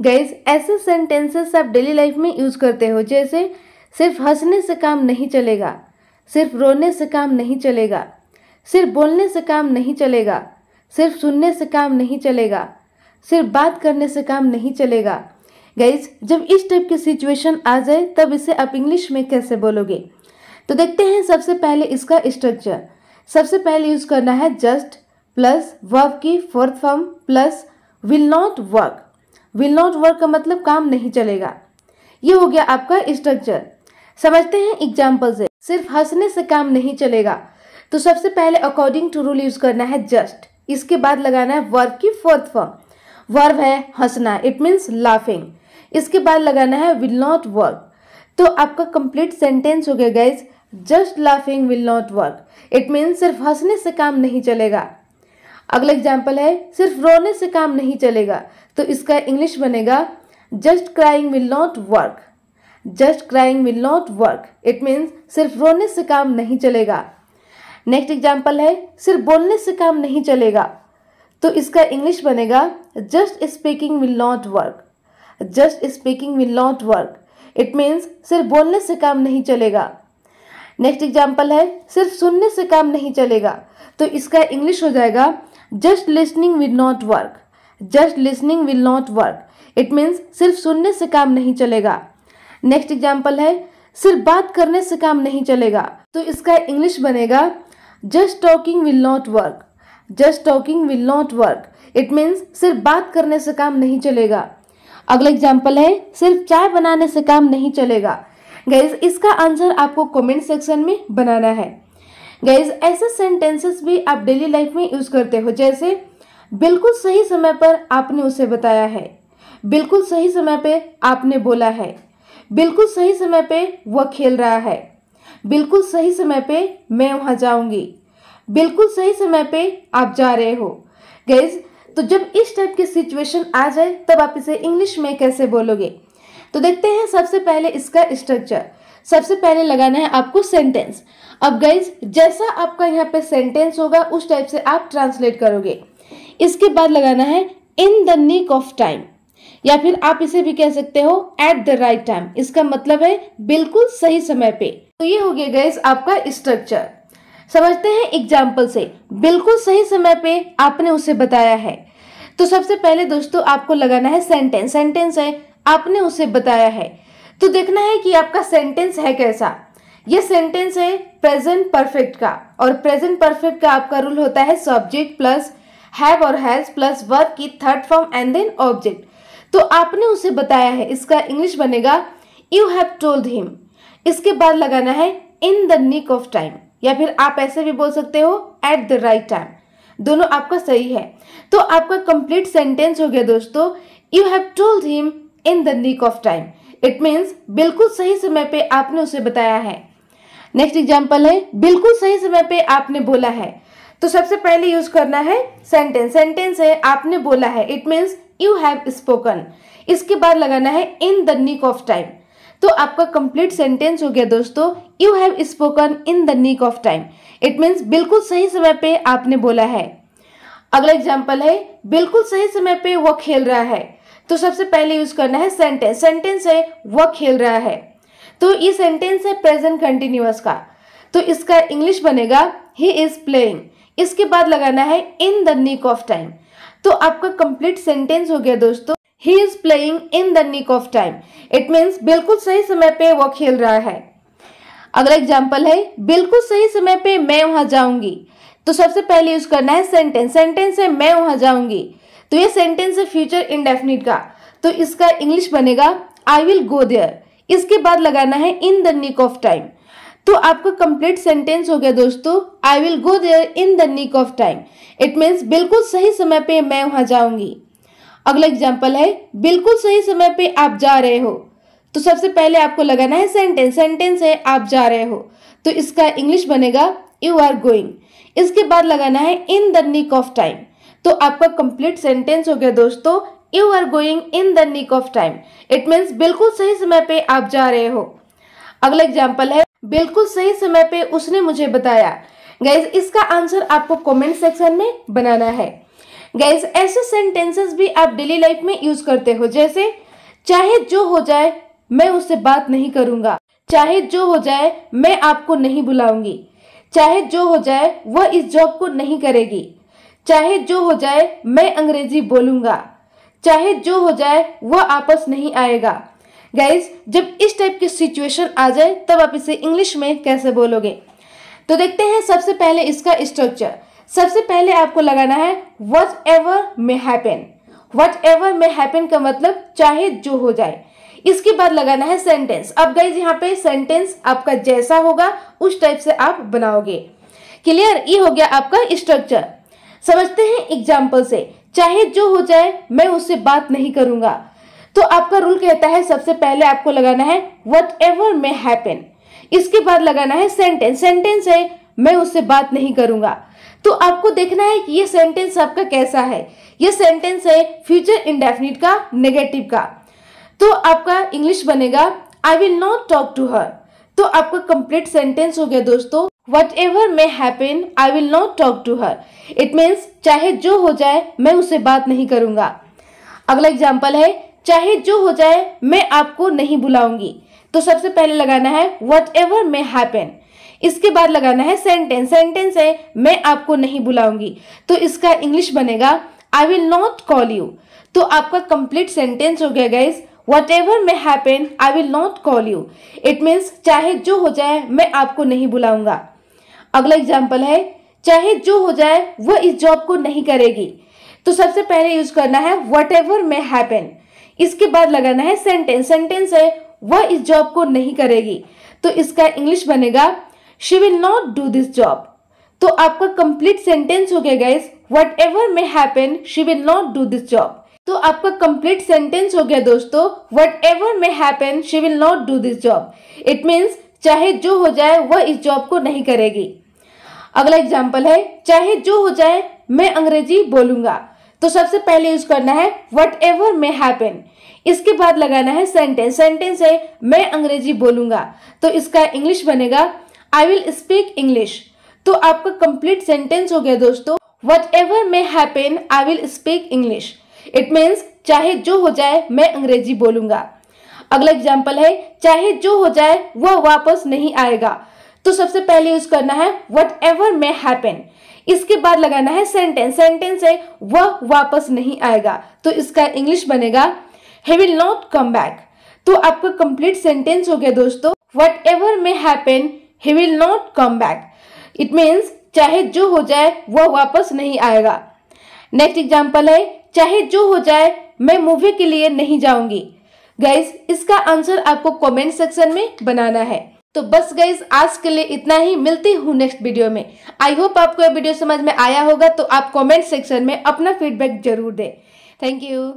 gas ऐसे sentences आप daily life में यूज करते हो जैसे सिर्फ हंसने से काम नहीं चलेगा सिर्फ रोने से काम नहीं चलेगा सिर्फ बोलने से काम नहीं चलेगा सिर्फ सुनने से काम नहीं चलेगा सिर्फ बात करने से काम नहीं चलेगा गैस जब इस टाइप की सिचुएशन आ जाए तब इसे आप इंग्लिश में कैसे बोलोगे तो देखते हैं सबसे पहले इसका स्ट्रक्चर सबसे पहले यूज करना है जस्ट प्लस वर्क की fourth form plus will not work will not work का मतलब काम नहीं चलेगा ये हो गया आपका स्ट्रक्चर समझते हैं एग्जाम्पल से सिर्फ हंसने से काम नहीं चलेगा तो सबसे पहले अकॉर्डिंग टू रूल यूज करना है जस्ट इसके बाद लगाना है वर्ब की फोर्थ फॉर्म वर्ब है हंसना इट मीन्स लाफिंग इसके बाद लगाना है विल नॉट वर्क तो आपका कंप्लीट सेंटेंस हो गया guys just laughing will not work it means सिर्फ हंसने से काम नहीं चलेगा अगला एग्जाम्पल है सिर्फ रोने से काम नहीं चलेगा तो इसका इंग्लिश बनेगा just crying will not work just crying will not work it means सिर्फ रोने से काम नहीं चलेगा नेक्स्ट एग्जाम्पल है सिर्फ बोलने से काम नहीं चलेगा तो इसका इंग्लिश बनेगा just speaking will not work just speaking will not work it means सिर्फ बोलने से काम नहीं चलेगा नेक्स्ट एग्जाम्पल है सिर्फ सुनने से काम नहीं चलेगा तो इसका इंग्लिश हो जाएगा just listening will not work just listening will not work it means सिर्फ सुनने से काम नहीं चलेगा नेक्स्ट एग्जाम्पल है सिर्फ बात करने से काम नहीं चलेगा तो इसका इंग्लिश बनेगा just talking will not work just talking will not work it means सिर्फ बात करने से काम नहीं चलेगा अगला एग्जाम्पल है सिर्फ चाय बनाने से काम नहीं चलेगा गैज इसका आंसर आपको कमेंट सेक्शन में बनाना है गैज ऐसे सेंटेंसेस भी आप डेली लाइफ में यूज़ करते हो जैसे बिल्कुल सही समय पर आपने उसे बताया है बिल्कुल सही समय पे आपने बोला है बिल्कुल सही समय पे वह खेल रहा है बिल्कुल सही समय पे मैं वहाँ जाऊँगी बिल्कुल सही समय पे आप जा रहे हो गैज़ तो जब इस टाइप की सिचुएशन आ जाए तब आप इसे इंग्लिश में कैसे बोलोगे तो देखते हैं सबसे पहले इसका स्ट्रक्चर सबसे पहले लगाना है आपको सेंटेंस अब गाइज जैसा आपका यहाँ पे सेंटेंस होगा उस टाइप से आप ट्रांसलेट करोगे इसके बाद लगाना है in the nick of time या फिर आप इसे भी कह सकते हो एट द राइट टाइम इसका मतलब है बिल्कुल सही समय पे तो ये हो गया गैस आपका स्ट्रक्चर समझते हैं एग्जाम्पल से बिल्कुल सही समय पे आपने उसे बताया है तो सबसे पहले दोस्तों आपको लगाना है सेंटेंस सेंटेंस है आपने उसे बताया है तो देखना है कि आपका सेंटेंस है कैसा ये सेंटेंस है प्रेजेंट परफेक्ट का और प्रेजेंट परफेक्ट का आपका रूल होता है सब्जेक्ट प्लस हैव और हैज प्लस वर्ब की third form and then object तो आपने उसे बताया है इसका इंग्लिश बनेगा यू हैव टोल्ड हिम इसके बाद लगाना है in the nick of time या फिर आप ऐसे भी बोल सकते हो एट द राइट टाइम दोनों आपका सही है तो आपका कंप्लीट सेंटेंस हो गया दोस्तों you have told him in the nick of time it means बिल्कुल सही समय पे आपने उसे बताया है नेक्स्ट एग्जाम्पल है बिल्कुल सही समय पे आपने बोला है तो सबसे पहले यूज करना है सेंटेंस सेंटेंस है आपने बोला है it means you have spoken इसके बाद लगाना है in the nick of time तो आपका कंप्लीट सेंटेंस हो गया दोस्तों you have spoken in the nick of time it means बिल्कुल सही समय पे आपने बोला है अगला एग्जाम्पल है बिल्कुल सही समय पे वह खेल रहा है तो सबसे पहले यूज करना है सेंटेंस सेंटेंस है वह खेल रहा है तो ये सेंटेंस है प्रेजेंट कंटिन्यूस का तो इसका इंग्लिश बनेगा ही इज प्लेइंग इसके बाद लगाना है in the nick of time तो आपका कंप्लीट सेंटेंस हो गया दोस्तों he is playing in the nick of time it means बिल्कुल सही समय पे वो खेल रहा है अगला एग्जाम्पल है बिल्कुल सही समय पे मैं वहां जाऊंगी तो सबसे पहले यूज करना है सेंटेंस सेंटेंस है मैं वहां जाऊंगी तो ये सेंटेंस है फ्यूचर इंडेफिनिट का तो इसका इंग्लिश बनेगा आई विल गो देयर इसके बाद लगाना है in the nick of time तो आपका कंप्लीट सेंटेंस हो गया दोस्तों I will go there in the nick of time it means बिल्कुल सही समय पे मैं वहां जाऊंगी अगला एग्जाम्पल है बिल्कुल सही समय पे आप जा रहे हो तो सबसे पहले आपको लगाना है सेंटेंस सेंटेंस है आप जा रहे हो तो इसका इंग्लिश बनेगा यू आर गोइंग इसके बाद लगाना है in the nick of time तो आपका कंप्लीट सेंटेंस हो गया दोस्तों you are going in the nick of time it means बिल्कुल सही समय पे आप जा रहे हो अगला एग्जाम्पल है बिल्कुल सही समय पे उसने मुझे बताया गैस इसका आंसर आपको कमेंट सेक्शन में बनाना है गैस ऐसे सेंटेंसेस भी आप डेली लाइफ में यूज करते हो जैसे चाहे जो हो जाए मैं उससे बात नहीं करूंगा चाहे जो हो जाए मैं आपको नहीं बुलाऊंगी चाहे जो हो जाए वह इस जॉब को नहीं करेगी चाहे जो हो जाए मैं अंग्रेजी बोलूंगा चाहे जो हो जाए वह आपस नहीं आएगा गाइज जब इस टाइप की सिचुएशन आ जाए तब आप इसे इंग्लिश में कैसे बोलोगे तो देखते हैं सबसे पहले इसका स्ट्रक्चर सबसे पहले आपको लगाना है whatever may happen whatever may happen का मतलब चाहे जो हो जाए इसके बाद लगाना है सेंटेंस अब गाइज यहाँ पे सेंटेंस आपका जैसा होगा उस टाइप से आप बनाओगे क्लियर ये हो गया आपका स्ट्रक्चर समझते हैं एग्जाम्पल से चाहे जो हो जाए मैं उससे बात नहीं करूंगा तो आपका रूल कहता है सबसे पहले आपको लगाना है वट एवर मे हैपन इसके बाद लगाना है सेंटेंस सेंटेंस है मैं उससे बात नहीं करूंगा तो आपको देखना है कि ये सेंटेंस आपका कैसा है ये सेंटेंस है फ्यूचर इंडेफिनिट का नेगेटिव का तो आपका इंग्लिश बनेगा I will not talk to her तो आपका कंप्लीट सेंटेंस हो गया दोस्तों whatever may happen I will not talk to her it means चाहे जो हो जाए मैं उससे बात नहीं करूंगा अगला एग्जाम्पल है चाहे जो हो जाए मैं आपको नहीं बुलाऊंगी तो सबसे पहले लगाना है वट एवर मे हैपन इसके बाद लगाना है सेंटेंस सेंटेंस है मैं आपको नहीं बुलाऊंगी तो इसका इंग्लिश बनेगा I will not call you तो आपका कंप्लीट सेंटेंस हो गया guys whatever may happen I will not call you it means चाहे जो हो जाए मैं आपको नहीं बुलाऊंगा अगला एग्जाम्पल है चाहे जो हो जाए वह इस जॉब को नहीं करेगी तो सबसे पहले यूज करना है वट एवर मे हैपन इसके बाद लगाना है सेंटेंस सेंटेंस है वह इस जॉब को नहीं करेगी तो इसका इंग्लिश बनेगा she will not do this job तो आपका कंप्लीट सेंटेंस हो गया guys whatever may happen she will not do this job तो आपका कंप्लीट सेंटेंस हो गया दोस्तों whatever may happen she will not do this job it means चाहे जो हो जाए वह इस जॉब को नहीं करेगी अगला एग्जाम्पल है चाहे जो हो जाए मैं अंग्रेजी बोलूंगा तो सबसे पहले यूज करना है वट एवर मे हैपन इसके बाद लगाना है सेंटेंस सेंटेंस है मैं अंग्रेजी बोलूंगा तो इसका इंग्लिश बनेगा आई विल स्पीक इंग्लिश तो आपका कंप्लीट सेंटेंस हो गया दोस्तों whatever may happen I will speak English it means चाहे जो हो जाए मैं अंग्रेजी बोलूंगा अगला एग्जाम्पल है चाहे जो हो जाए वह वापस नहीं आएगा तो सबसे पहले यूज करना है वट एवर मे हैपन इसके बाद लगाना है सेंटेंस सेंटेंस है वह वापस नहीं आएगा तो इसका इंग्लिश बनेगा he will not come back तो आपका कंप्लीट सेंटेंस हो गया दोस्तों whatever may happen he will not come back it means चाहे जो हो जाए वह वापस नहीं आएगा नेक्स्ट एग्जाम्पल है चाहे जो हो जाए मैं मूवी के लिए नहीं जाऊंगी गाइज इसका आंसर आपको कमेंट सेक्शन में बनाना है तो बस गई आज के लिए इतना ही मिलती हूँ नेक्स्ट वीडियो में आई होप आपको यह वीडियो समझ में आया होगा तो आप कमेंट सेक्शन में अपना फीडबैक जरूर दें थैंक यू